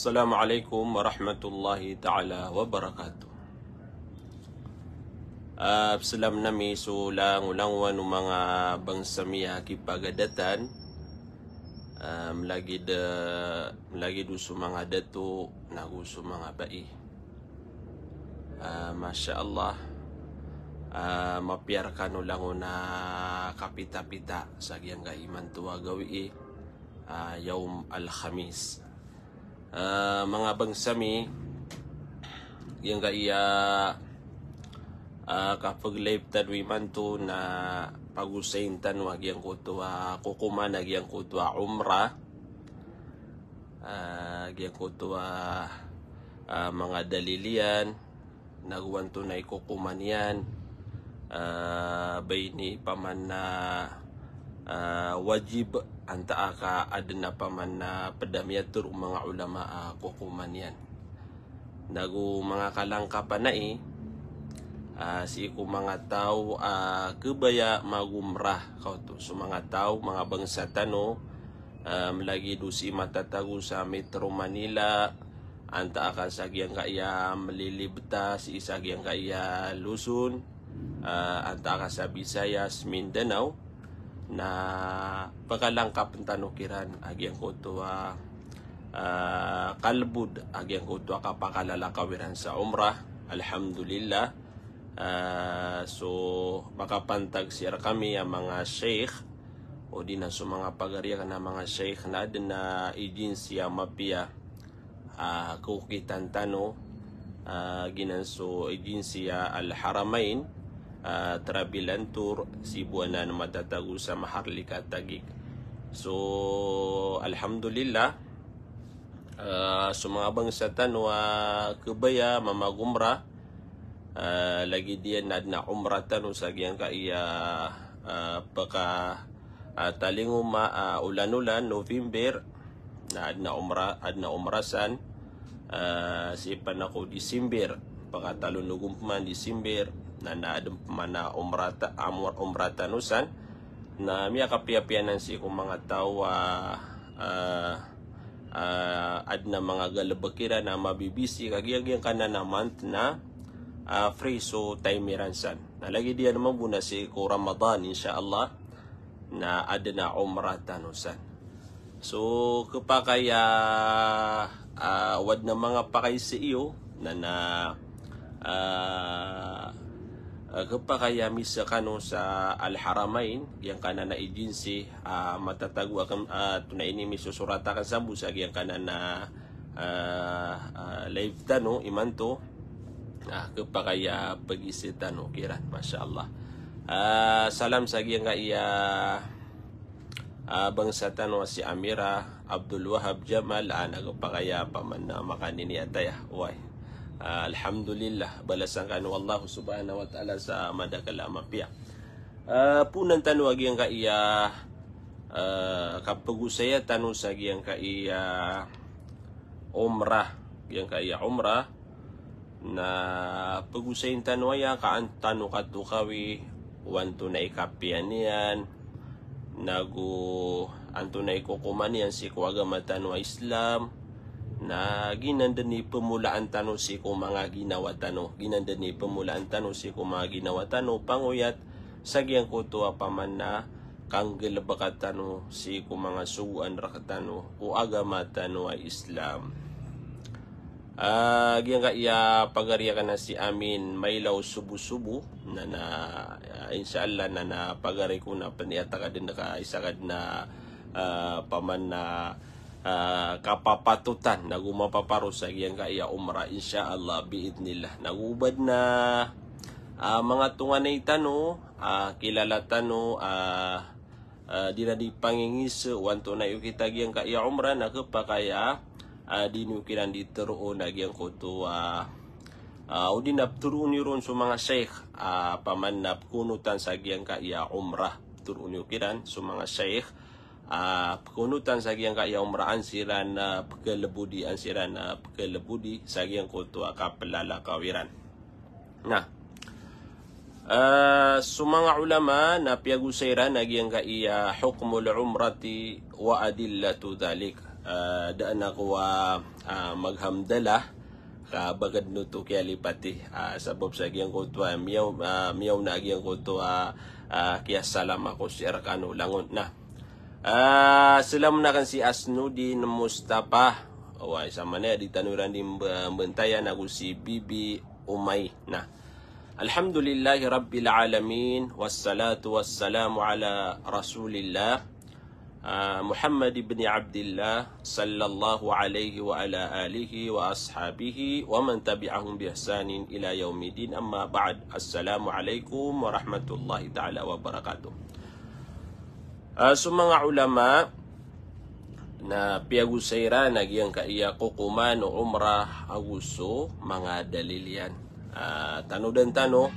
Assalamualaikum warahmatullahi taala wabarakatuh. Uh, ah, Salam nami sulang ulang wanu mga bangsa miya kipagadatan um, ah, lagi de lagi dusu mga datu nagusu mga bai. Uh, ah, Masya Allah uh, mapiarkan ulang una kapita-pita sagi ang gaiman tua gawi uh, yaum al-khamis uh, mga bangsami yung ga iya uh, ah, kapag live tadwi man to na pagusain tan wag yang kutwa ah, kukuma nag yang kutwa umra uh, yang kutwa uh, mga dalilian nagwan to na ikukuman yan uh, bay ni paman na uh, Ah, wajib anta aka adna mana pedamia padamiyatur mga ulama uh, ah, kukuman yan nagu mga kalangkapan na eh ah, Uh, si ko mga tao uh, kebaya magumrah kau tu so mga tao mga bangsa tano um, lagi do si matatago sa Metro Manila anta ka sagiang kaya melilibta si sagiang kaya Luzon uh, anta ka sa Mindanao na pagalang kapunta no kiran agyang ko to uh, uh, kalbud agyang ko to kapakalala kawiran sa umrah alhamdulillah uh, so makapantag sir kami ang mga sheikh o di na so mga pagariya na mga sheikh na din na agency mapia uh, kukitan tano uh, ah, so agency al haramain uh, ah, travel and tour Cebuana na matatagusa Maharlika Tagig so alhamdulillah uh, sumabang sa tanwa kebaya mama gumra uh, ah, lagi dia nadna umratan usagyan ka iya uh, paka uh, talinguma uh, ulan-ulan November na adna umra adna umrasan uh, sipan ako December pakatalon ugumpan December na naadum mana umrata amor umrata nusan na miya kapiapianan si kung mga tao uh, uh, uh, at na mga galabakira na mabibisi kagiyagyang ka na naman na uh, free so time miransan nalagi diyan naman muna si ko Ramadan insyaallah na na umrah tanusan So, kapakaya uh, wad na mga pakay sa iyo na na uh, Eh, kepakaya misa kanu sa al haramain yang kana na ijinsi uh, ah, matatagu akan uh, ah, tuna ini miso surata kan sambu sa yang kana na uh, ah, uh, live tanu imanto uh, kepakaya pagi setanu kira lah, masyaallah uh, salam sagi yang kaya uh, bangsa tanu si Amira Abdul Wahab Jamal anak kepakaya paman makan ini ataya wah Alhamdulillah balasangkan Allah Subhanahu wa taala sa mada kalama Uh, ah, punan tanu agi yang kaya uh, ah, kapegu saya tanu sagi yang kaya umrah yang kaya umrah na pegusain tanu ya ka antanu katukawi wantu na ikapian yan nagu antu na ikukuman yan si kuaga matanu Islam. Islam na ginanda ni pamulaan tano si ko mga ginawa tano ginanda ni pamulaan tano si ko mga ginawa tano panguyat sagyang ko to paman na kang gilabakatano si ko mga suan rakatano o agama tano ay Islam Uh, ah, giyang ka iya pagariya ka na si amin maylaw subu-subu na na uh, inshallah na na pagari ko na paniata ka din na ka ah, isagad na uh, paman na uh, uh, kapapatutan na gumapaparo sa iyang kaya umra insyaallah biidnillah na gubad na uh, mga tunganay tano uh, kilala tano uh, uh, di na di pangingis wanto na yung kita iyang kaya umra na kapakaya uh, di nyo kilang dituro na iyang kuto uh, uh, na turun ni ron sa mga sheikh uh, paman na kunutan sa iyang kaya umra turun ni ron sa mga sheikh uh, ah, perkhunutan sehari yang kaya umrah ansiran uh, ah, pekelebudi ansiran uh, ah, pekelebudi sehari yang kutu akan pelala kawiran nah Uh, sumanga ulama na piagu saira nagi ang kaiya hukmu umrati wa adillatu dalik uh, daan ako wa uh, maghamdala ka bagad no to kaya lipati uh, sabab sa giyang kutuwa miyaw, uh, miyaw na giyang kutuwa uh, kaya salam ako si Erkano langon Ah, selam menakan si Asnudi Mustafa. Wah, sama ni di tanuran di bentaya nak si Bibi Umay. Nah. Alhamdulillahi Rabbil Alamin Wassalatu wassalamu ala Rasulillah ah, Muhammad ibni Abdullah sallallahu alaihi wa ala alihi wa ashabihi wa man tabi'ahum bi ila yaumidin amma ba'd assalamu alaikum warahmatullahi ta'ala wabarakatuh Uh, so mga ulama na piagusayra nagiyang kaiya kukuman o umrah aguso mga dalil yan. Uh, ah, tanudan tano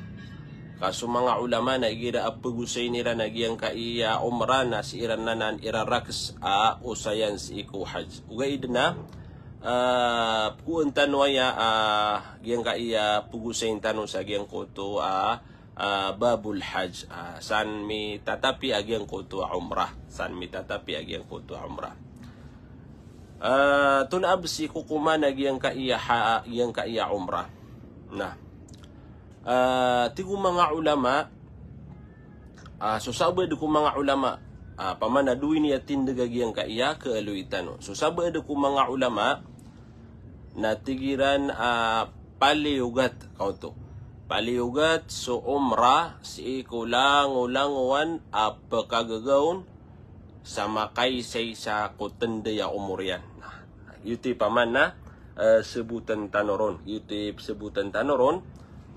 kaso mga ulama na igira apagusay nila nagiyang kaiya umrah na si iran nanan iraraks a uh, usayan si iku hajj. Ugaid na uh, kuan tanwaya uh, giyang kaiya pugusayin tanu sa giyang koto a uh, Ah, babul hajj ah, san mi tatapi agian kutu umrah san mi tatapi agian kutu umrah uh, tun absi kukuman agian ka iya ha agian ka iya umrah nah uh, tigu mga ulama uh, susabe di mga ulama uh, pamana duwi niya tindag agian ka iya ke aluitan susabe di mga ulama na tigiran uh, paliugat kau paliugat so umra si kulangulanguan ap kagagawon sa makaysay sa kutendaya umurian. Yuti paman na uh, eh, sebutan tanoron. Yuti sebutan tanoron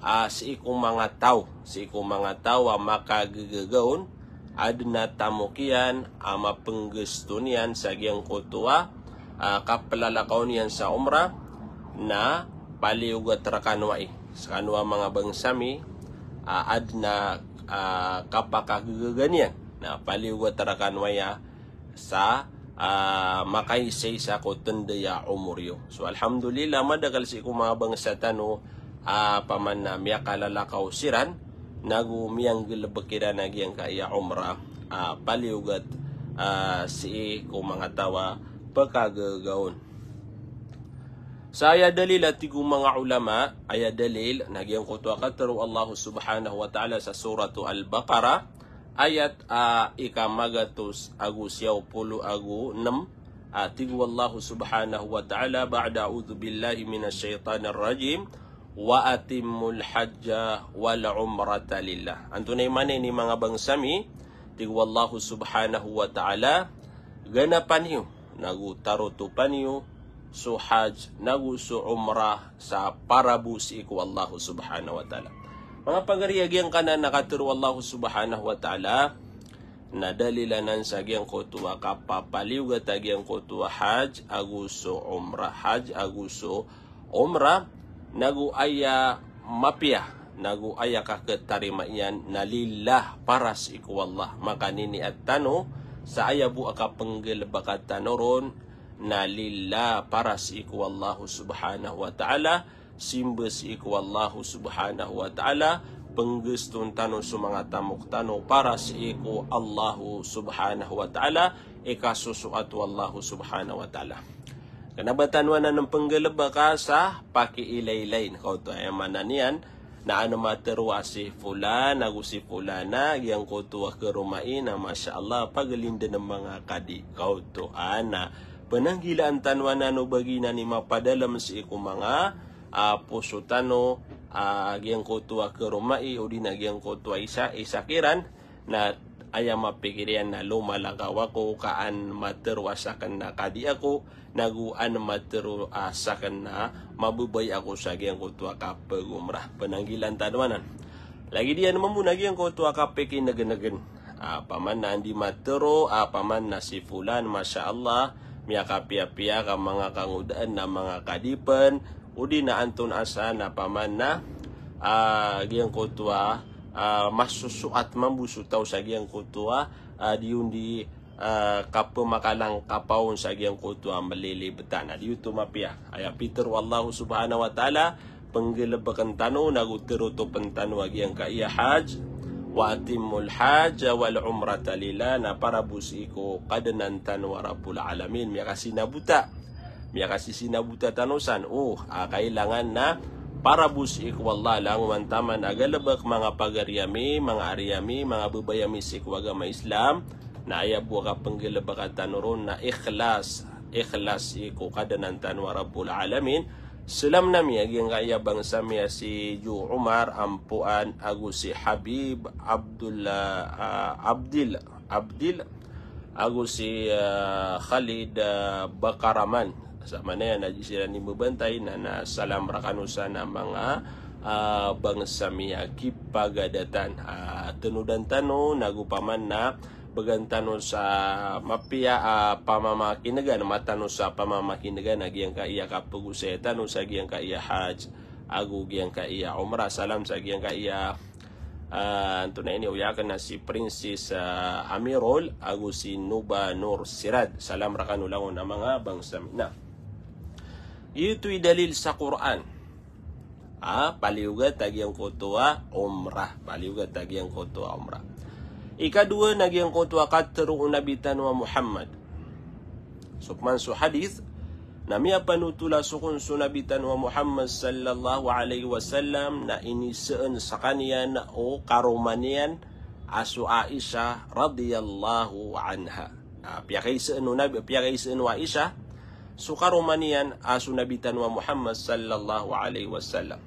uh, si ikong mga tao. Si ikong mga tao ang ah, makagagawon adna tamukian ama ah, penggesto niyan sa giyang kutua uh, kapalalakaw niyan sa umra na paliugat rakanwai sa kanwa mga mi uh, ad na uh, kapakagaganyan na paliwat rakanwaya sa uh, makaisay sa kutundaya umuryo. So alhamdulillah madagal si kumabang sa tano uh, paman na miya kalalakaw siran nagumiyang gilabakira nagyang kaya umra uh, paliwat uh, si tawa pagkagagaon. saya dalil ati mga ulama ayat dalil nagi ang kutwa kataru Allah subhanahu wa ta'ala sa suratu al-Baqarah ayat a uh, ikamagatus agu siyaw pulu agu nam ati ah, Allah subhanahu wa ta'ala ba'da a'udhu billahi minas syaitanir rajim wa atimul hajja wal umrata lillah antunay mana ni mga bangsami tigu Allah subhanahu wa ta'ala ganapan yu nagu tarutupan yu su hajj nagu su umrah sa parabus iku Allah Subhanahu wa taala. Mga pangari agian kana nakaturu Allah Subhanahu wa taala na dalilanan sa agian ko tuwa kapapaliw gat agian ko tuwa hajj agu su umrah hajj agu su umrah nagu aya mapia nagu aya ka ketarima yan nalillah paras iku Allah maka nini at tano sa aya bu aka penggel bakatanoron na lillah paras iku Allah Subhanahu wa taala simbes iku Allah Subhanahu wa taala penggus tuntano sumangata muktano paras iku Allah Subhanahu wa taala eka susuatu Allah Subhanahu wa taala kena batanwa nan penggeleba kasa pake ilai-lain kau tu ay mananian na anu materu asi fulan agu si fulana yang kau tu ke rumah ina masyaallah pagelinde nembang kadi kau tu ana Penanggilan tanwa na no bagi na ni mapadalam si iku Apo Sutano, puso tano uh, ke rumai o din agyang kotua isa isakiran na ayam mapikirian na lumalagaw ako kaan materwasakan na kadi ako naguan asakan na mabubay ako sa agyang kotua ka pagumrah panaghilaan tanwa lagi dia nama mu nagi yang kau tua kapeki negen negen. Apa man nanti matero, apa man nasi fulan, masya Allah. Mia kapia-pia kama mga kangudan na mga kadipan. Udi na antun asa na paman na uh, giyang kutuwa uh, masusuat tau sa giyang kutuwa uh, di undi uh, kapumakalang kapawon sa giyang kutuwa malilibatan. Adi yung tumapia. Aya Peter Wallahu subhanahu wa ta'ala penggelebakan tanu nagutiruto pentanu agi yang kaya hajj وأتموا الحاج والعمرة لله نبربوسيكو قد ننتن ورب العالمين ميغاسي نبوتا ميغاسي سي نبوتا تنوسان اوه اغاي لغان نا parabus ikwalla lang wantaman agalebek mga pagaryami, mga aryami, mga bubayami si kwagama uh, ha, lah, Islam na ayab buka penggelebek at tanurun na ikhlas, ikhlas iku kadanan tanwa Rabbul Alamin. Selam nami agi ngaya bangsa mi si Ju Umar ampuan agu si Habib Abdullah uh, Abdil Abdil agu si uh, Khalid uh, ah, Bakaraman sama ne na jisiran ni mebentai na na salam rakan usana mga uh, bangsa mi agi pagadatan uh, tenu dan tanu nagupaman paman na bagantano sa mapia uh, ah, pamamakinagana matano sa pamamakinagana giyang ka iya kapaguseta no sa giyang ka iya haj agu giyang ka iya umrah salam sa giyang ka iya uh, na ini uyakan na si Princess uh, ah, Amirol agu si Nuba Nur Sirad salam rakan ulangon ang mga bangsa na ito'y dalil sa Quran ah, paliuga tagyang kotoa umrah paliuga tagyang kotoa umrah Ikadua nagiyang kutwa katru nabitan wa Muhammad. Sukman su hadis na miya panutula sukun sunabitan wa Muhammad sallallahu alaihi wasallam na inisaan sa kaniya o karumanian asu Aisha radhiyallahu anha. Uh, piyakay saan nabi, piyakay saan wa Aisha, sukarumanian asu nabitan wa Muhammad sallallahu alaihi wasallam.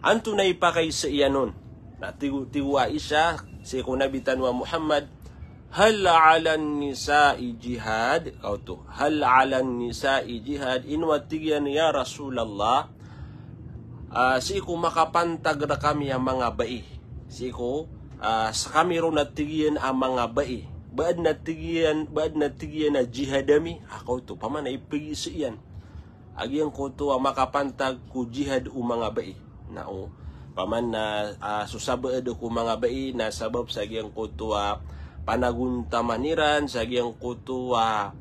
Ang tunay pa kay sa iyanon, na tiwa Aisha, Sayyidina Nabi Tanwa Muhammad Hal ala nisa'i jihad Kau tu Hal ala nisa'i jihad In wa tigyan ya Rasulullah uh, Siku makapantag na kami ang mga bai Siku uh, Sa kami ro na tigyan ang mga bai Baad na tigyan Baad na tigyan na jihadami ah, Kau tu Paman ay pagisi yan Agyan ko tu ang makapantag ku jihad u mga bai Na o uh, paman na uh, ah, susaba edo ko mga bai na sabab sa giyang kutuwa panagun tamaniran sa giyang kutuwa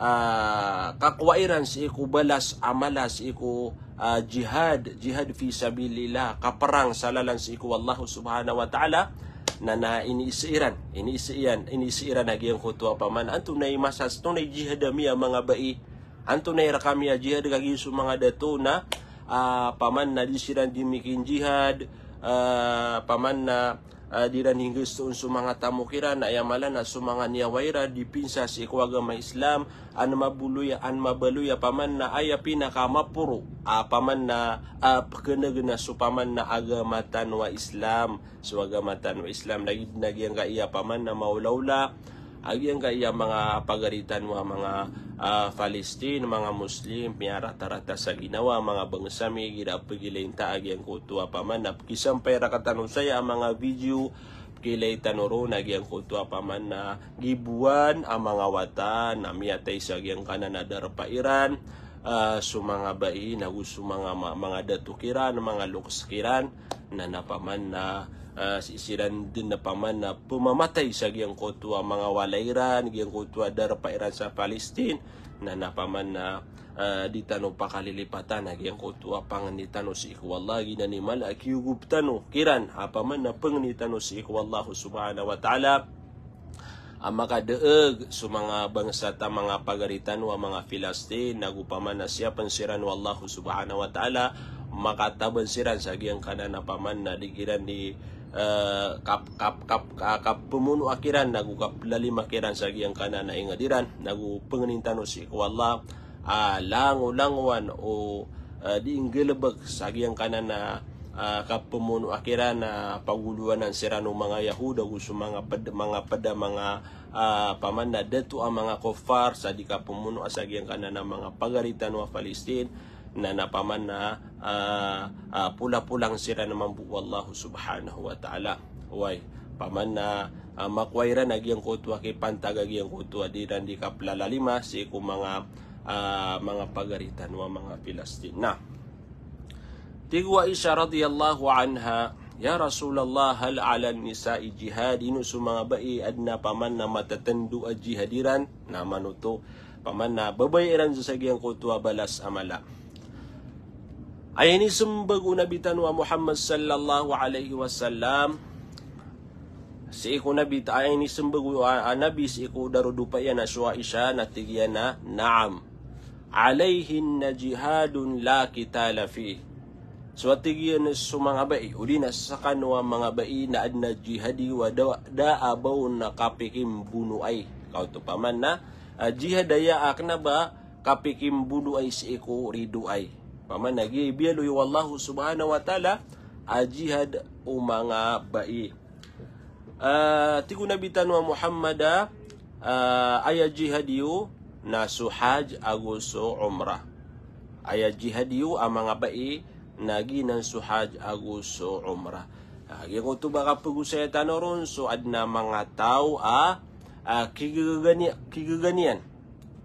uh, ah, kakwairan si iku balas amalas iku uh, ah, jihad jihad fi sabilillah kaparang salalan si iku Allah subhanahu wa ta'ala na na iniisiran ini iniisiran na giyang kutuwa paman anto na imasas tunay jihad mga bai anto na irakamiya jihad kagisu mga dato na Ah, paman na di siran di mikin jihad ah, paman na uh, ah, di ran hingga seun sumanga tamu kira na yang malah na sumanga niawaira di pinsa si agama Islam an bulu ya an balu ya paman na ayah pina kamapuru paman na uh, pekena gena supaman na agama tanwa Islam suagama tanwa Islam lagi lagi yang kaya paman na maulaulah Agyan kaya mga pagaritan wa mga uh, mga Muslim, pinyarata tarata sa ginawa, mga bangsa, bangsami, girapagilainta, agyan kutuwa paman. Kisang pera katanong saya ang mga video kilay tanoro nagyang kutwa paman na gibuan ang mga watan na miyatay sa gyang kanan na darapairan uh, ah, sumanga bai na gusto mga mga datukiran mga lukskiran na napaman na uh, ah, isiran din na paman na pumamatay sa giyang kutwa mga walairan giyang kutwa dar pairan sa Palestine na napaman na uh, di tano pakalilipatan giyang kutwa panganitano si ikwallah ginanimal akiyugubtano kiran apaman na panganitano si ikwallah subhanahu wa ta'ala ang makadeeg sa mga bangsa ta mga pagaritan wa mga Filistin nagupaman na siya pansiran wallahu subhanahu wa ta'ala makataban siran sa giyang kanan na paman na digiran ni Eh, kap kap kap kap pemunu akhiran nagu kap lali makiran sagi yang kana na ingadiran nagu pengenintan usi ko Allah alang ah, ulangwan o oh, eh, di sagi yang kana na ah, kap pemunu akhiran na ah, paguluan an serano mga Yahuda usu mga pada mga pada mga paman na detu ang kofar sa kap pemunu asagi yang kana na mga pagaritan wa Palestine na napaman na uh, uh, pula-pulang sira naman po wallahu subhanahu wa ta'ala way paman na uh, makwayra nagyang kutwa kay pantagag yang kutwa di randi kaplalalima si ko mga uh, mga pagaritan wa mga Pilastin na Tigwa Isha radiyallahu anha Ya Rasulullah hal ala nisa'i jihadinu sumabay adna paman na matatendo at jihadiran na manuto paman na babayiran sa sagyang kutwa balas amala Ayat ini sembagu Nabi Tanwa Muhammad sallallahu alaihi wasallam. Siku Nabi ta ayat ini sembagu Nabi siku darudupa ya nasua isha natigiana naam. Alaihi najihadun la kita lafi. Suwati giyan su mga bai, uli nasakan wa mga bai na adna jihadi wa daabaw na kapikim bunu ay. Kau tu paman na, jihadaya akna ba kapikim bunu ay si iku ridu ay. Paman lagi biar lui ya Allah Subhanahu wa taala ajihad umanga bai. Uh, ah, tiku Nabi Tanwa Muhammad uh, ah, ah, ayat jihadiu yu nasu haj agusu umrah. Ayat jihadiu yu bai nagi nasu haj agusu umrah. Lagi ko tu baka pugu saya tanorun so adna mangatau tau a ah, kigegani kigeganian.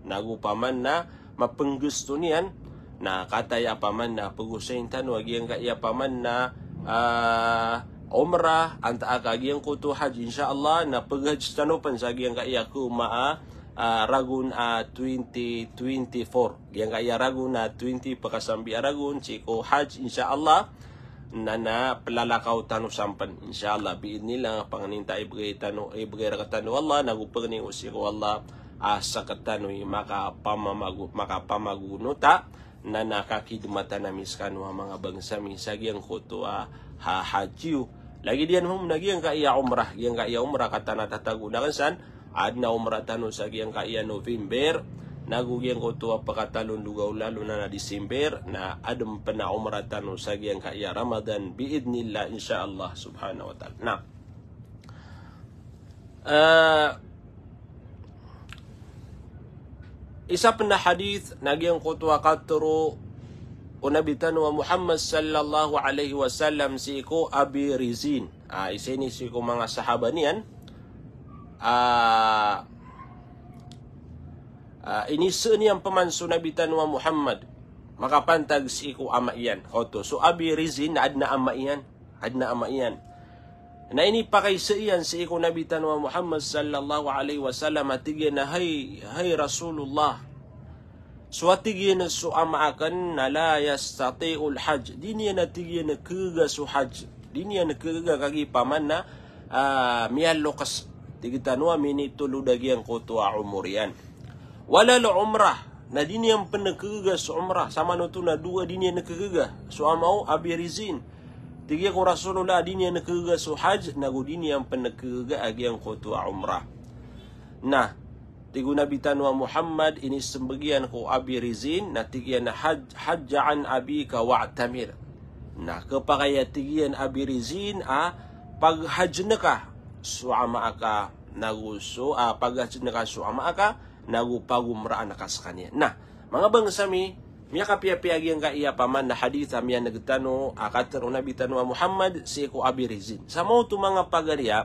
Nagu paman na mapenggustunian na kata ya paman na pagusayin tanu agiyang yang ya paman na uh, ah, umrah anta agiyang kutu haj insyaallah na paghaj tanu pan sa agiyang ka ya ku maa uh, ragun a uh, 2024 yang kaya ragun a uh, 20 pakasambi ragun ciko haj insyaallah nana pelalakau tanu sampan insyaallah bi inilah panginta ibrai tanu ibrai rak tanu wallah nagu pengni usiku wallah asa ah, katanu maka pamamagu maka pamagu nota na nakakidmata na miskan wa mga bangsa mi sagiang kuto ah, ha hajiu lagi dia mo nagi ang kaya umrah yang kaya umrah kata na tataguna kan san ad na umrah tanu sagiang kaya november nagugiang kuto a pakatalon lugaw lalo na na december na adem pena umrah tanu sagiang kaya ramadan bi idnillah insyaallah subhanahu wa taala na ah, isa pa na hadith na giyang kutwa qatru, o oh, nabitan wa Muhammad sallallahu alaihi wasallam si ko Abi Rizin. Ah, isa ni si ko mga sahaba niyan. Ah, ah, ini sa niyan pamansu nabitan wa Muhammad. Makapantag si ko ama oh, So Abi Rizin, adna amaiyan, Adna amaiyan. Na ini pakai seian si Nabi Tanwa Muhammad sallallahu alaihi wasallam atige na hai hai Rasulullah. Suati gi na su amakan na la yastati'u al-hajj. Dini na tigi na kuga su hajj. Dini na kuga kagi paman na a ah, mial lokas Tiga tanwa mini tulu dagi ang kutu ah, umurian. Wala lo umrah. Na dini yang penekega su umrah sama nutuna dua dini na kegega su amau abirizin tigi ko rasulullah dini yang nakuga suhaj, haj nagu dini yang penakuga agi yang kutu umrah nah tiga nabi tanwa muhammad ini sembagian ko abi rizin nah tigi yang haj haj abi ka tamir nah ke tiga tigi yang abi rizin a ah, pag haj neka suama aka nagu su, a ah, pag haj neka suama aka nagu pagumra anakaskanya nah mga bangsa mi miaka pia pia genga iya paman na hadith amya nagtano akatar unabi tanwa Muhammad si ko abirizin sa mo to mga pagariya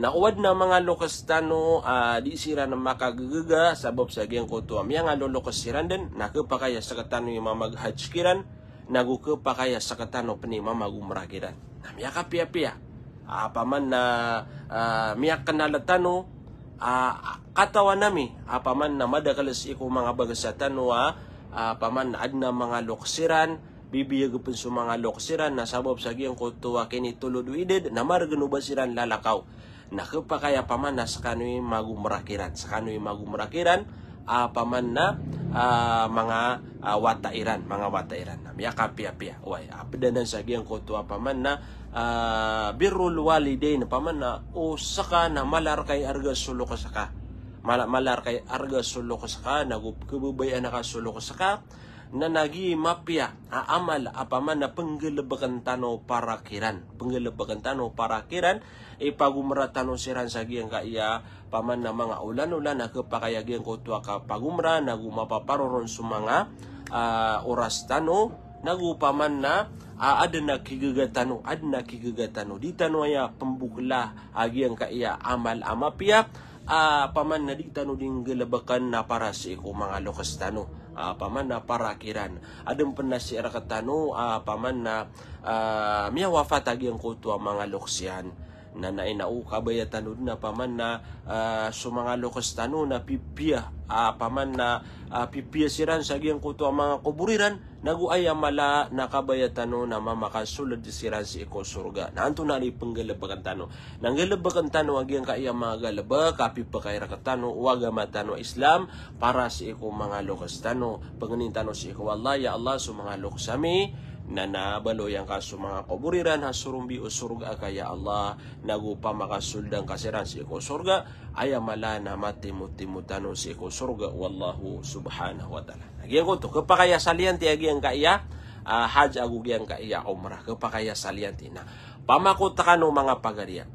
Nauwad na mga lokastano uh, ah, di sira na makagagaga sabab sa ko kuto amya nga lolokasiran din nakapakaya sa katano yung mamaghatchkiran nagukapakaya sa katano panima magumrakiran. Namya ka pia pia. Apaman na uh, miyak kanalatano uh, katawan nami apaman ah, na madakalas iko mga bagasatan wa apaman ah, adna mga loksiran bibiyag pun sa mga loksiran na sabab sa giyang kutuwa kini tulod wided na marganuban lalakaw nakapakaya paman na sa kanoy magumrakiran sa kanoy magumrakiran uh, paman na uh, mga uh, ah, watairan, mga watairan. Ya kapia-pia. Uy, apdanan sa giyang kutwa paman na uh, birrul walidain paman na usa na malar kay arga sulo ka saka. Malar kay arga sulo ka saka, nagubkububayan na sulo ka saka nanagi mapya aamal apaman na penggelebakan tano parakiran penggelebakan tano parakiran ipagumra e tano siran sagi ang kaiya paman na mga ulan-ulan na kepakayagi ang kutwa ka pagumra nagumapaparoron sumanga uh, oras tano nagupaman na uh, adna kigagatano adna kigagatano di tano ya pembukla agi ang kaiya amal amapya uh, paman na di tano ding galabakan na para sa e si iko mga lokastano apa ah, mana parakiran ada pernah si ketanu apa ah, mana na ah, wafat lagi yang kutua mangaluksian. luksian na nainau kabaya tanod na paman oh, na uh, sumangalo kastano na pipia uh, ah, paman na uh, ah, pipiya siran sa giyang kuto ang mga kuburiran naguay amala nakabayatano na mamakasulad siran si iko surga na anto na panggalabakan tano nanggalabakan tano agiyang kaya mga galaba kapi pa kay rakatano waga matano islam para si iko mga panganin panganintano si iko Allah ya Allah sumangalo kasami na nabaloy ang kaso mga kaburiran hasurumbi usurga kaya Allah nagupa makasuldan kasiran si ikusurga ayamala na matimutimutan si ikusurga wallahu subhanahu wa ta'ala nagyan ko to kapakaya salian ti ka iya uh, ah, haj ka iya umrah kapakaya salian ti na pamakutakan o mga pagarian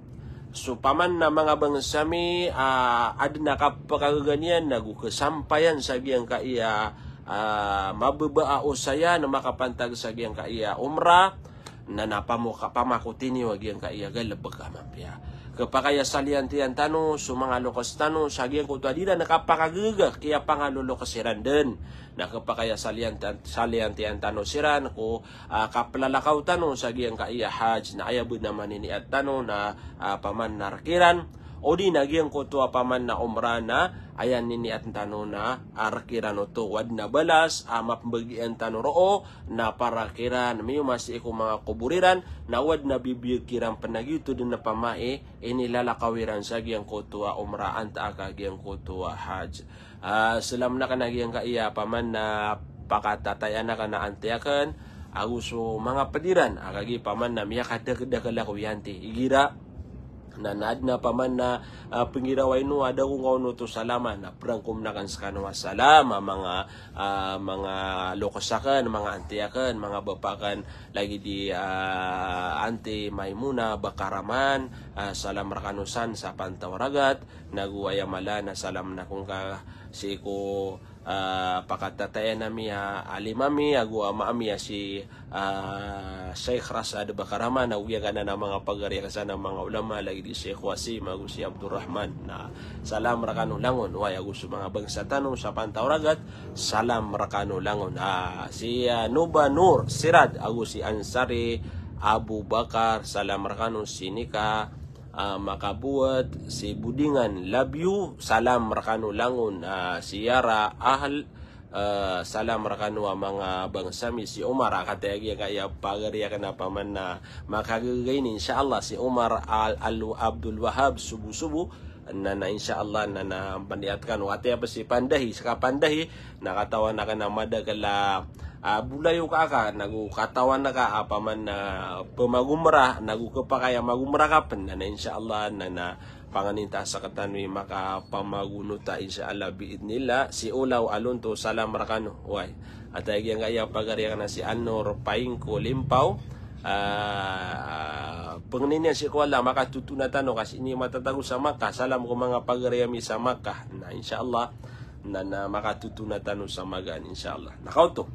So paman na mga bangsami uh, ah, ad nakapakaganyan nagukasampayan sabi ang kaiya uh, ah, o saya na makapantag sa giyang kaiya umra na napamuka pamakutin niyo giyang kaiya galabag amampya kapakaya salian tiyan tano sumanga lokos tano sa giyang kuto adila nakapakagaga kaya pangalulo kasiran den nakapakaya salian salian tiyan tano siran ko uh, kaplalakaw tano sa giyang kaiya haj na ayabud naman ini at tano na uh, paman narkiran o di nagyang kutwa paman na umra ayan nini at tano na arakira no tuwad na balas amap ah, bagian tano roo na parakiran may masi ko mga kuburiran na wad na bibiyagkiran panagito din na pamae inilalakawiran sa giyang kutwa umra anta akagiyang kutwa haj uh, ah, salam na kanagiyang kaiya paman na pakatatayan na ka na antiyakan aguso mga padiran agagi paman na miya kadagdagala ko yanti igira nanad na paman na uh, ah, pingiraway no ada kung kauno to salaman na prangkom na kan sakano salama mga uh, mga lokosakan mga antiyakan mga bapakan lagi di uh, ah, anti maimuna bakaraman uh, salam rakanusan sa pantawragat naguayamala na salam na kung ka si ko uh, ah, pakatataya nami uh, alimami agua maami si uh, Sheikh Rasad Bakaraman na ugyagan na mga pagarya kasana mga ulama lagi di Sheikh Wasim ago si Abdurrahman na salam rakano langon way agu sa mga bangsa bangsatano sa Pantauragat salam rakano langon uh, si uh, Nuba Nur Sirad agu si Ansari Abu Bakar salam rakano sinika uh, ah, makabuat si Budingan love salam rakanu langun uh, ah, si ahl Uh, salam rakanu mga bang sami si Umar katagi kaya pagari ya kenapa man na makagagay ni insyaallah si Umar al Alu Abdul Wahab subuh subuh. na, na insyaallah na nabaniatkan wa ate si pandahi saka pandahi nakatawa na ka na madagala uh, bulayo ka ka nagukatawa na ka apa man na uh, pamagumra nagukapakaya magumra ka pen na insyaallah na na panganinta sa katanwi maka pamaguno ta insyaallah biid nila si ulaw alunto salam rakano way at ayang gaya pagariyan na si Anor Paingko Limpaw Ah, ah, Pengenian si kuala maka tutu na tano kas ini mata tahu sama kah salam ko mga pagreya mi sama kah na insyaallah na na maka tutu na tano sama gan insyaallah na kau to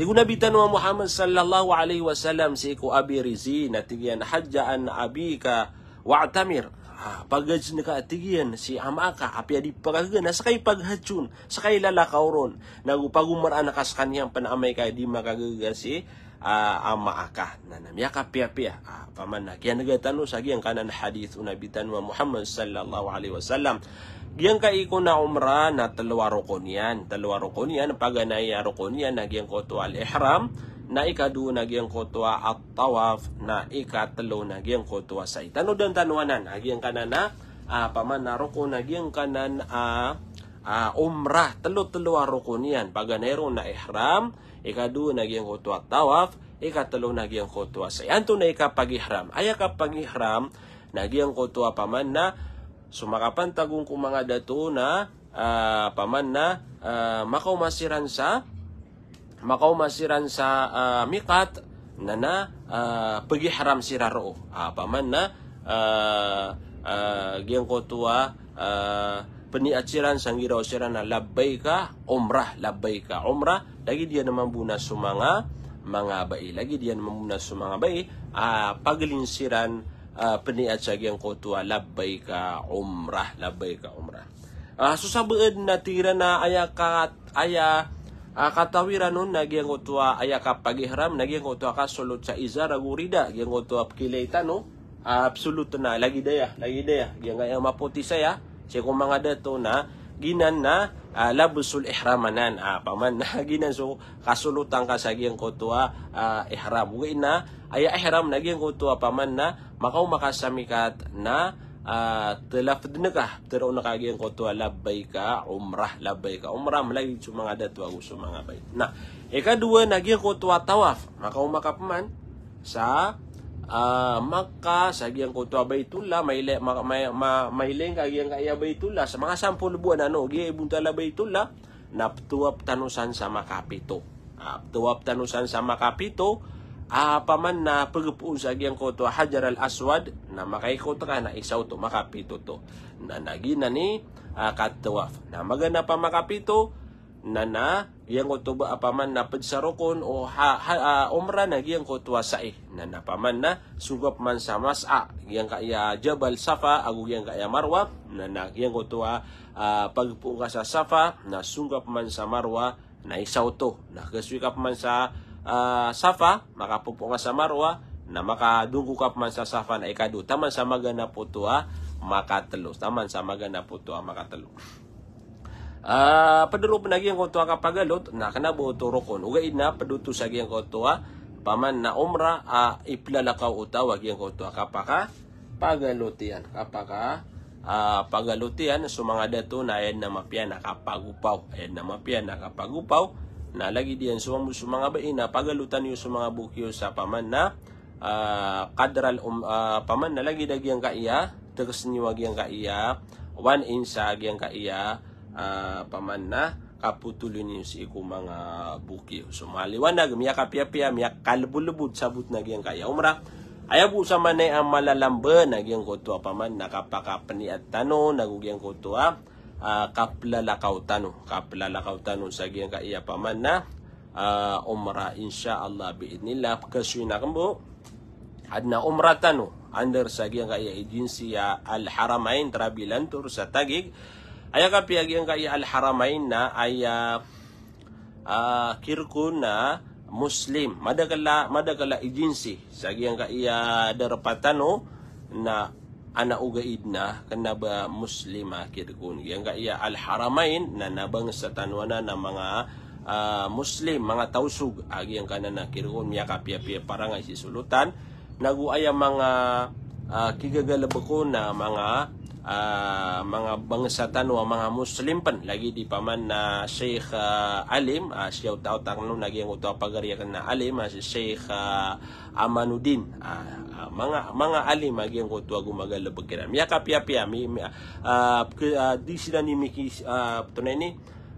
Tigo nabi tanu Muhammad sallallahu alaihi wasallam si ko Abi Rizin, na tigyan hajja an abika wa'tamir Ha, Pagi na ka tigyan si amaka api adi paragan na sakay paghatsun sakay lalakawron nagupagumar anakas kanyang panamay ka di makagaga si uh, ha, amaka na namiyaka pia pia ah, ha, paman na kaya nagatano sa yang kanan hadith unabitan wa muhammad sallallahu alaihi wasallam yang ka iko na umra na talawa rokon yan. Talawa rokon yan, paganay na giyan ko to al-ihram. na ikaduo na giyang kotwa at tawaf na ikatlo na giyang kotwa sa itanod ang tanwanan agiyang kanan na uh, ah, pamanaro ko na giyang kanan uh, uh, umrah talo-talo ko niyan paganero na ihram ikadu na giyang kotwa tawaf ikatlo na giyang kotwa sa anto na ikapag-ihram aya kapag-ihram na giyang kotwa paman na sumakapantagong kumanga dato na uh, paman na uh, makaumasiran sa makaw masiran sa uh, mikat na na uh, ah, pagiharam sira roo apa ah, man na uh, uh, giyang ko tua uh, peniaciran sang giraw sira na labbay ka umrah labbay ka umrah lagi dia naman buna sumanga mga bai lagi dia naman buna sumanga bai uh, paglinsiran uh, peniatsag yang ko tua labbay ka umrah labbay ka umrah uh, susabuod na tira na aya ka aya Ah, katawiranun nagi ang utwa ayaka pagihram nagi ang utwa ka solut sa iza ragurida gi ang utwa pkileta no ah, absoluto na lagi daya lagi daya gi ang ayang maputi saya si kung mga dato na ginan na ah, labusul ihramanan uh, paman na ginan so kasulutan ka sa giyang kutuwa uh, ihram Uy na ay ihram na giyang kutuwa paman na makaw makasamikat na Ah, telah dinikah teron kagian ko tu labbaika umrah labbaika umrah melayu cuma ada tu aku cuma ngabai nah eka dua nagi ko tu tawaf maka umaka peman sa uh, ah, maka sagi yang kotua baitullah maile ma ma maile kagi yang kaya baitullah semanga sampul buan anu ge buntala baitullah naptuap tanusan sama kapito naptuap ah, tanusan sama kapito Ah, apa man na pagpuun sa giyang ko to Hajar al-Aswad na makay ko to ka na isaw to makapito to na nagina ni ah, Katawaf na maganda pa makapito na na giyang ko to apa man na pagsarokon o ha, ha, uh, ha, umra na giyang ko to sa eh na napaman na sugap man sa mas'a giyang kaya Jabal Safa agu yang kaya Marwa na na giyang ko to pagpuun ka ah, sa Safa na sugap man sa Marwa na isaw to na kasuikap man sa uh, uh, Safa, makapupo nga sa Marwa, na makadungkukap man sa Safa na ikadu. Taman sa magana po to ha, ah, makatalo. Taman sa magana po to ha, ah, makatalo. Uh, paduro ko ang kontua kapagalot, na kanabo turokon. Ugaid na, paduto sa giyang kontua, paman na umra, uh, iplalakaw utawag yung kontua kapaka, pagalutian. Kapaka, uh, pagalutian, so mga dato na ayan na mapiyan nakapagupaw. Ayan na mapiyan nakapagupaw nalagi diyan suwang so, mga baina pagalutan niyo sa mga bukyo sa paman na uh, kadral um, uh, paman nalagi dagyang kaiya tegas niyo agyang kaiya one insa agyang kaiya uh, paman na kaputulin niyo si iku mga bukyo. So maliwanag, miya kapya miya kalbulubod sabot na giyang kaya. Umra, ayabu sa manay ang malalamba na giyang paman pa man, nakapakapani at tano, nagugyang kutuwa. kapla ah, la kautano kapla la kautano sagi ang kaiya paman na uh, ah, umra insya Allah bi nila kasi na kumbo ad na umra tano under sagi ang kaiya agency ya al haramain trabilan tur sa tagig ay kapiyagi ang kaiya al haramain na ayah ah, uh, kirku na muslim Madakala madagala agency sagi ang kaiya darapatano na Anak uga idna kena ba muslima kita kun yang gak ya al haramain na na bang satan wana na mga uh, muslim mga tausug agi yang kana na kita kun miya kapia pia parang isi sulutan nagu aya mga uh, ah, kigagalabakon na mga uh, mga bangsatan o mga Muslim pan lagi di paman na uh, Sheikh uh, Alim uh, ah, shout out ang nung lagi ang utaw pagariyakan na Alim uh, si Sheikh uh, Amanuddin uh, uh, mga mga Alim lagi ang utaw gumagalaw pagkiram ya kapya-pya mi uh, uh, di sila ni Miki uh, tunay ni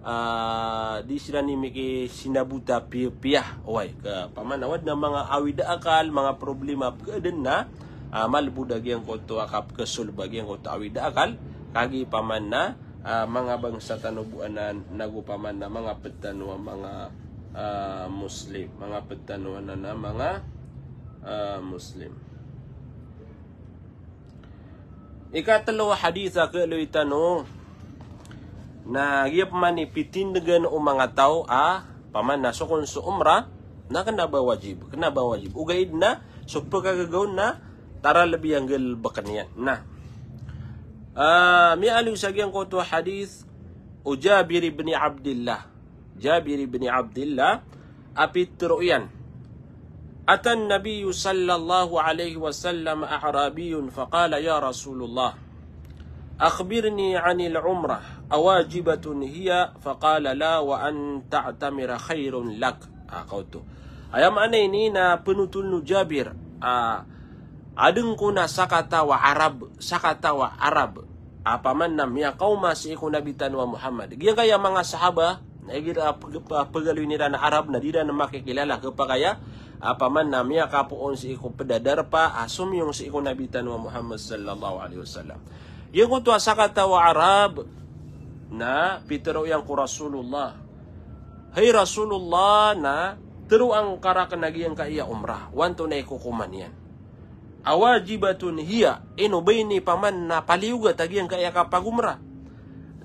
Uh, eh. di sila ni Miki sinabuta piya-piya. Uway, pamanawad na mga awid akal, mga problema, kadan na, amal budagi yang kotor akap kesul bagi yang kau kotor awida akal kagi paman na uh, mga bangsa tanubuan na nagu paman na mga petanwa mga muslim mga petanwa na na mga muslim Ikat telo hadis ke luitano na giap mani pitindegan o mga tao a paman na sokon su umrah na kenapa wajib Kenapa wajib ugaid na so pagkagaw na tara lebih yang gel bekenian nah ah, mi ali usagian ko tu hadis Ujabir bin Abdullah Jabir bin Abdullah api turuyan Atan Nabi sallallahu alaihi wasallam Arabiyun faqala ya Rasulullah Akhbirni 'anil umrah awajibatun hiya faqala la wa an ta'tamira khairun lak aqautu ah, Ayam ana ini na penutul Jabir ah Adeng ko na sakata wa Arab, sakata wa Arab. Apa man nam ya kau masih ko nabitan wa Muhammad. Gian kaya mga sahaba, na ya gira pa pagalu ni dan Arab na dira na makikilala ke pa kaya apa man nam ya kapuon si ko pedadar pa asum yung si ko nabitan wa Muhammad sallallahu alaihi wasallam. Yang ko tua sakata wa Arab na pitero yang ku Rasulullah. Hai Rasulullah na teru angkara kenagi yang kaya umrah. Wanto na iko kuman yan awajibatun hiya inu baini paman na paliuga tagi yang kaya kapagumra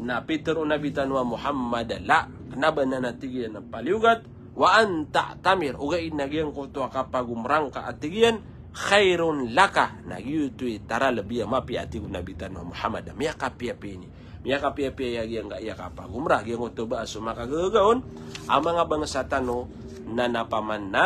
na peter unabi tanwa muhammad la kenapa na natigi na paliugat wa an ta'tamir uga in nagi yang kutu kapagumrang ka atigian khairun laka nagi itu tara lebih mapi ati Nabi tanwa muhammad miya kapi api ini miya kapi api yang kaya kaya kapagumra yang kutu ba sumaka gagaon amang abang satano na napaman na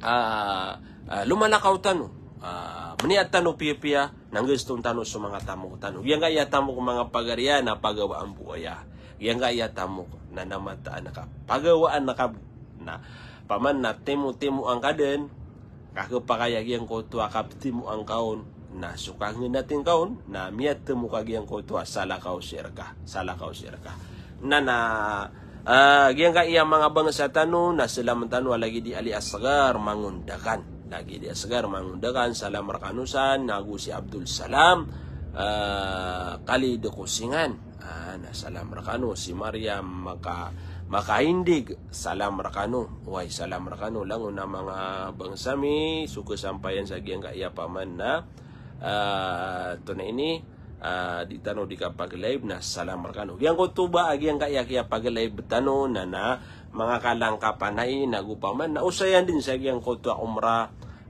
uh, uh, lumalakaw tanong Ah, meniatan upia pia nangga stun tanu semangat tamu tanu yang kaya tamu ko mga pagarian na pagawa ang buaya yang gaya tamu na namata anak pagawaan na kab na paman na temu temu ang kaden kaku pagaya yang ko tu akap timu ang kaon na suka natin kaon na miat temu kagi yang ko tu asala kau sirka sala kau sirka na na Uh, ah, Giyang mga bangsa tanu na sila mentanu lagi di alias segar mangundakan lagi dia segar mengundangkan salam rakanusan nagu si Abdul Salam uh, kali dekusingan uh, ah, nah, salam rakanu si Maria maka maka indig salam rakanu wai salam rakanu langun na mga bangsami suka sampayan sagi yang kaya paman na uh, ah, to na ini uh, di tanu di nah salam rakanu yang kutuba lagi yang kaya kaya pag live betano na na mga kalangkapan na inagu paman na usayan din sa gyang kotwa umra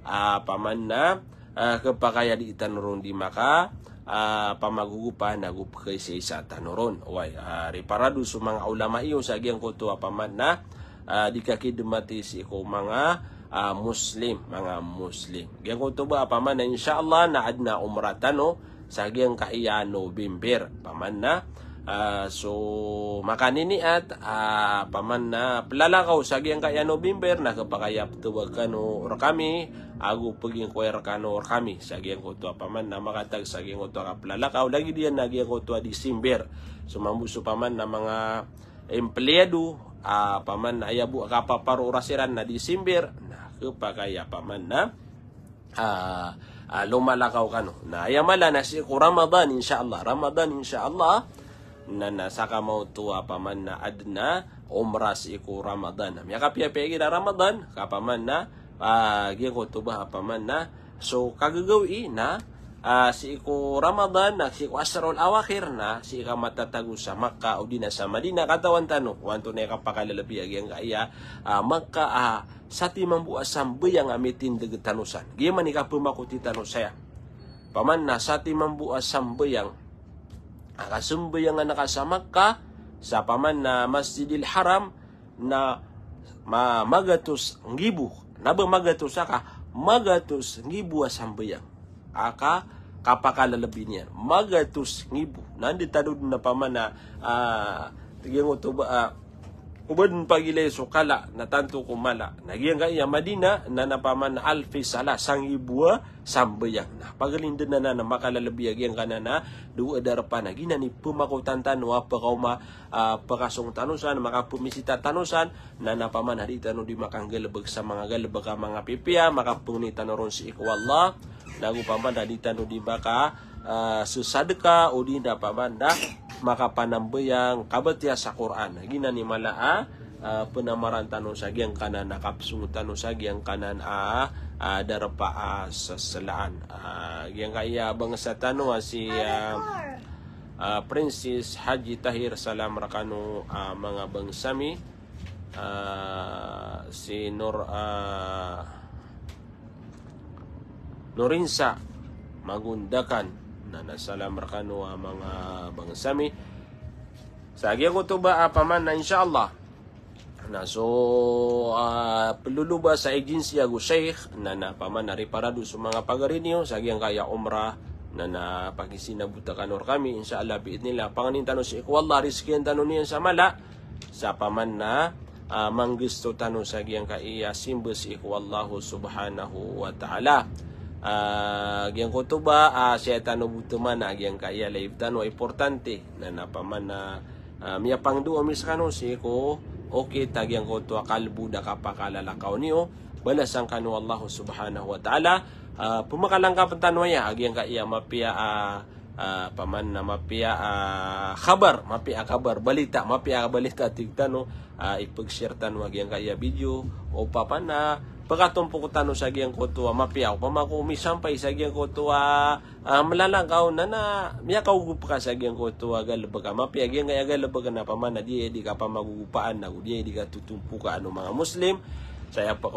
uh, paman na uh, kapakaya di itanurong di maka uh, pamagugupa na gupkay sa isa tanuron. Uway, uh, riparado sa mga ulama iyo sa gyang kotwa paman na uh, di kakidumati si ko mga uh, Muslim, mga Muslim. Gyang kotwa ba paman na Allah na adna umratano sa gyang kaiyan November paman na Uh, so makan ini at uh, ah, paman na uh, pelalakau sagi yang kaya November nak kepakaya petuakan or kami aku pergi kuar kan or kami sagi yang kotua paman na makatag sagi yang kotua pelalakau lagi dia nagi yang di December so mampu so paman na mga empleyado uh, ah, paman na ayah buat kapapar urasiran na December na kepakaya paman na uh, uh, lumalakau kanu na ayah malah nasi kurang Ramadan insyaallah Ramadan insyaallah na nasaka mau tua paman na adna umras iku Ramadan. Ya kapya pegi da Ramadan kapaman na uh, ko tuba paman na so kagagawi na uh, si iku Ramadan na si iku asarol awakir na si ka matatago sa Makkah o dina na sa Madina katawan tanong kung anto na kapakalalabi agyang kaya uh, Makkah uh, sa timang buasam bayang amitin dagatanusan. gimana ikapumakuti tanong saya. Paman na sati timang sambe yang Kasumboy nga nakasamak ka sa paman na Masjidil Haram na ma magatus ngibu naba magatus ka, magatus ngibu asambayang aka kapakalalabin yan magatus ngibu nandi tanod na paman na uh, ah, tigang utuba uh, ah, Ubud pagi le sokala na tantu ko mala. Nagiyang kaya Madina na napaman alfi sala sang ibuwa eh, sambayang na. Pagalinda na na na makalalabi agiyang ka na na duwa darapan na gina ni pumakutan tanwa pakauma uh, pakasong tanusan makapumisita tanusan na napaman hari tanu di ah, makanggalabag sa mga galabag ang mga pipiya makapungni tanoron si ikwa Allah. Nagupaman na di tanu di baka Ah, susadka udi dapat banda maka panambe yang kabel tiasa Quran gina ni mala a ah, ah, penamaran tanu sagi yang kanan nakap sungut tanu sagi yang kanan a ada uh, repa a uh, seselaan uh, yang kaya bangsa tanu si Princess Haji Tahir Salam Rakanu uh, Mga Bangsami Uh, si Nur uh, Nurinsa Magundakan na nasalam rakano ang mga ah, bangsami sagi ko to apa apaman ah, ah, na Allah. na so uh, peluluba sa agency ako sheikh na napaman na reparado sa mga pagarinyo oh, sagi ang kaya umrah na napagisinabuta kanor kami inshallah biit nila panganin tanong si ikaw Allah riski ang tanong niyan sa mala sa paman na uh, manggisto tanong sagi ang kaya ya, si ikaw subhanahu wa ta'ala Ah, Giyang ko ba ah, Siya buto man ah, Giyang kaya live tanong Importante eh, Na napaman na Miya pang duo Mis kanon si ko oh, Okay Tagyang ko to Kalbu da lah kau niyo oh. Balasan kanu Allah subhanahu wa ta'ala uh, Pumakalang ka pantanwaya Giyang kaya mapia apa mana? na mapia uh, Khabar Mapia khabar Balita Mapia balita Tigtano uh, Ipag-share tanwa Giyang kaya video O papan na uh, pagkatumpo ko tano sa giyang kutuwa mapiaw pamakumi sampay sa giyang kutuwa uh, ah, malalangkaw na na miya kaugupa ka sa giyang kutuwa galabaga mapiya giyang kaya galabaga na pamana di di ka pamagugupaan na di di ka tutumpo ka ano mga muslim saya pa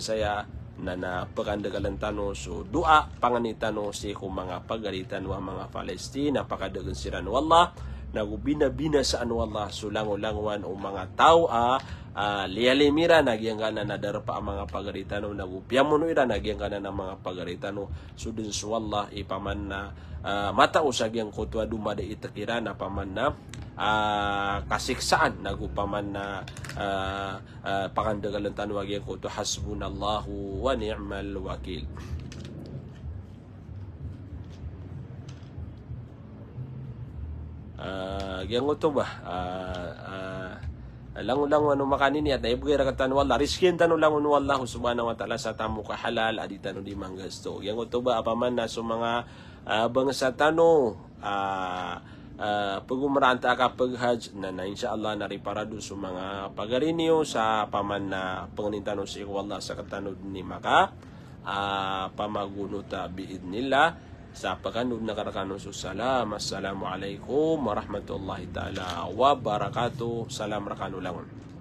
saya na napakandagalan tano so dua panganitano si kung mga pagalitan wa mga Palestina pakadagan siran wallah nagubina-bina sa ano Allah sulangulangwan o mga tao a uh, lialimira nagyanggana na darpa ang mga pagaritano nagupiamuno ira nagyanggana ng mga pagaritano so din ipaman na uh, mata usag yang kutwa dumada itakira na paman na uh, kasiksaan nagupaman na uh, uh, pakandagalan tanwag yang kutwa hasbunallahu wa ni'mal wakil Ah, yang utuh bah ah, ah, lang ulang anu makan ini ada ibu kira kata nuwala riskin tanu lang nuwala husubana wa taala sa tamu ka halal adi tanu di manggas tu yang utuh bah apa mana so bangsa tanu uh, pagumaranta ka paghaj na na insyaallah na riparado sa mga pagarinyo sa paman na pangunintan sa ikaw Allah sa katanod ni maka uh, pamaguno sa kan na karakano so salam Assalamualaikum, alaikum warahmatullahi taala wabarakatuh salam rakano langon